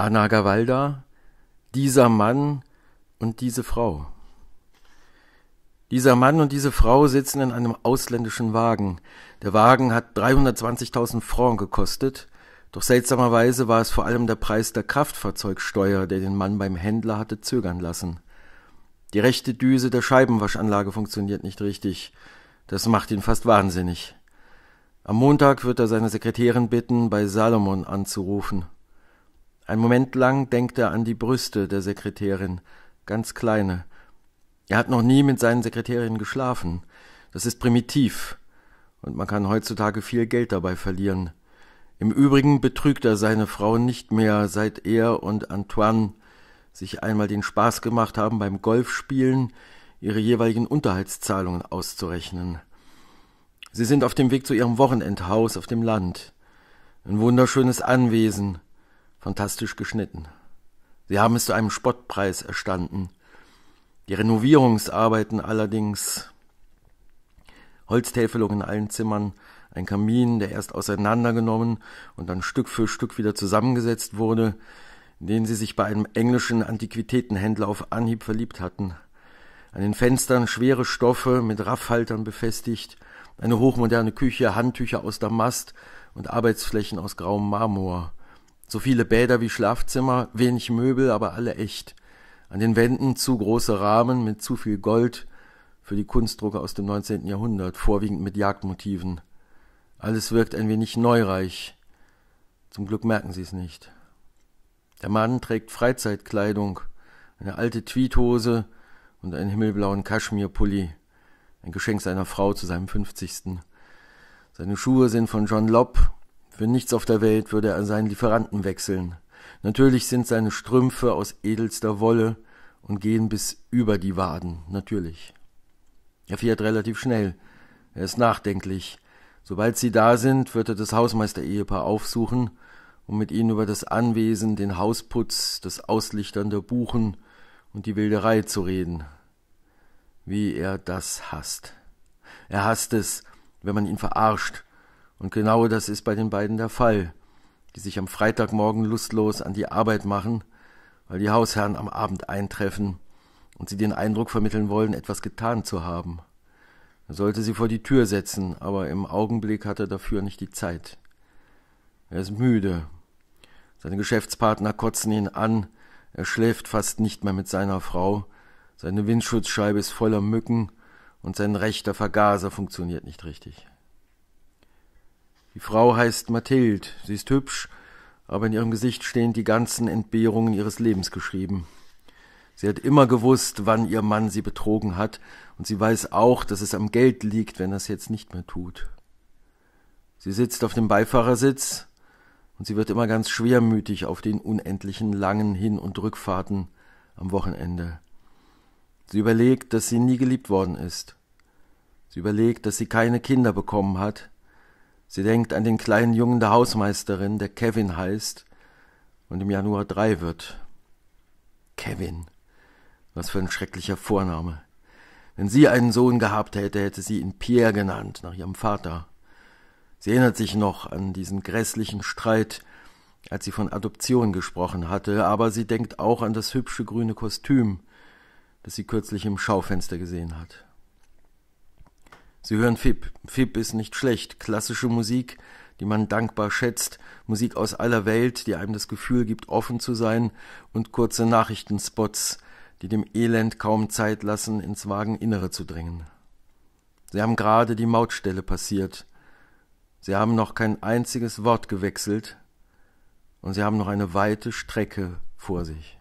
Anagavalda, dieser Mann und diese Frau. Dieser Mann und diese Frau sitzen in einem ausländischen Wagen. Der Wagen hat 320.000 Francs gekostet, doch seltsamerweise war es vor allem der Preis der Kraftfahrzeugsteuer, der den Mann beim Händler hatte zögern lassen. Die rechte Düse der Scheibenwaschanlage funktioniert nicht richtig. Das macht ihn fast wahnsinnig. Am Montag wird er seine Sekretärin bitten, bei Salomon anzurufen. Ein Moment lang denkt er an die Brüste der Sekretärin, ganz kleine. Er hat noch nie mit seinen Sekretärinnen geschlafen. Das ist primitiv. Und man kann heutzutage viel Geld dabei verlieren. Im Übrigen betrügt er seine Frau nicht mehr, seit er und Antoine sich einmal den Spaß gemacht haben, beim Golfspielen ihre jeweiligen Unterhaltszahlungen auszurechnen. Sie sind auf dem Weg zu ihrem Wochenendhaus auf dem Land. Ein wunderschönes Anwesen, fantastisch geschnitten. Sie haben es zu einem Spottpreis erstanden. Die Renovierungsarbeiten allerdings Holztäfelung in allen Zimmern, ein Kamin, der erst auseinandergenommen und dann Stück für Stück wieder zusammengesetzt wurde, in den sie sich bei einem englischen Antiquitätenhändler auf Anhieb verliebt hatten. An den Fenstern schwere Stoffe mit Raffhaltern befestigt, eine hochmoderne Küche, Handtücher aus Damast und Arbeitsflächen aus grauem Marmor. So viele Bäder wie Schlafzimmer, wenig Möbel, aber alle echt. An den Wänden zu große Rahmen mit zu viel Gold für die Kunstdrucke aus dem 19. Jahrhundert, vorwiegend mit Jagdmotiven. Alles wirkt ein wenig neureich. Zum Glück merken sie es nicht. Der Mann trägt Freizeitkleidung, eine alte Tweethose und einen himmelblauen Kaschmirpulli, ein Geschenk seiner Frau zu seinem 50. Seine Schuhe sind von John Lopp, für nichts auf der Welt würde er seinen Lieferanten wechseln. Natürlich sind seine Strümpfe aus edelster Wolle und gehen bis über die Waden, natürlich. Er fährt relativ schnell. Er ist nachdenklich. Sobald sie da sind, wird er das Hausmeister-Ehepaar aufsuchen um mit ihnen über das Anwesen, den Hausputz, das Auslichtern der Buchen und die Wilderei zu reden. Wie er das hasst. Er hasst es, wenn man ihn verarscht und genau das ist bei den beiden der Fall, die sich am Freitagmorgen lustlos an die Arbeit machen, weil die Hausherren am Abend eintreffen und sie den Eindruck vermitteln wollen, etwas getan zu haben. Er sollte sie vor die Tür setzen, aber im Augenblick hat er dafür nicht die Zeit. Er ist müde. Seine Geschäftspartner kotzen ihn an, er schläft fast nicht mehr mit seiner Frau, seine Windschutzscheibe ist voller Mücken und sein rechter Vergaser funktioniert nicht richtig. Die Frau heißt Mathild, sie ist hübsch, aber in ihrem Gesicht stehen die ganzen Entbehrungen ihres Lebens geschrieben. Sie hat immer gewusst, wann ihr Mann sie betrogen hat, und sie weiß auch, dass es am Geld liegt, wenn er es jetzt nicht mehr tut. Sie sitzt auf dem Beifahrersitz, und sie wird immer ganz schwermütig auf den unendlichen langen Hin- und Rückfahrten am Wochenende. Sie überlegt, dass sie nie geliebt worden ist. Sie überlegt, dass sie keine Kinder bekommen hat, Sie denkt an den kleinen Jungen der Hausmeisterin, der Kevin heißt und im Januar drei wird. Kevin. Was für ein schrecklicher Vorname. Wenn sie einen Sohn gehabt hätte, hätte sie ihn Pierre genannt, nach ihrem Vater. Sie erinnert sich noch an diesen grässlichen Streit, als sie von Adoption gesprochen hatte, aber sie denkt auch an das hübsche grüne Kostüm, das sie kürzlich im Schaufenster gesehen hat. Sie hören FIP. FIP ist nicht schlecht. Klassische Musik, die man dankbar schätzt. Musik aus aller Welt, die einem das Gefühl gibt, offen zu sein. Und kurze Nachrichtenspots, die dem Elend kaum Zeit lassen, ins Wageninnere zu dringen. Sie haben gerade die Mautstelle passiert. Sie haben noch kein einziges Wort gewechselt. Und sie haben noch eine weite Strecke vor sich.